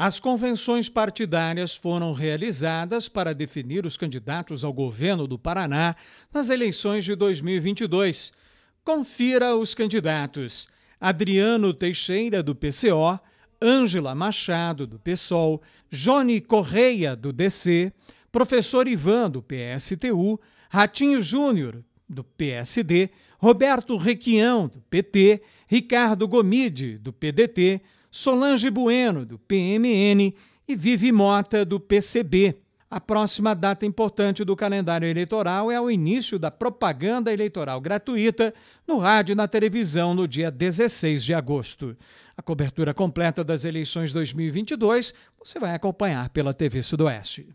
As convenções partidárias foram realizadas para definir os candidatos ao governo do Paraná nas eleições de 2022. Confira os candidatos: Adriano Teixeira, do PCO, Ângela Machado, do PSOL, Jone Correia, do DC, Professor Ivan, do PSTU, Ratinho Júnior, do PSD, Roberto Requião, do PT, Ricardo Gomide, do PDT, Solange Bueno, do PMN e Vivi Mota, do PCB. A próxima data importante do calendário eleitoral é o início da propaganda eleitoral gratuita no rádio e na televisão no dia 16 de agosto. A cobertura completa das eleições 2022 você vai acompanhar pela TV Sudoeste.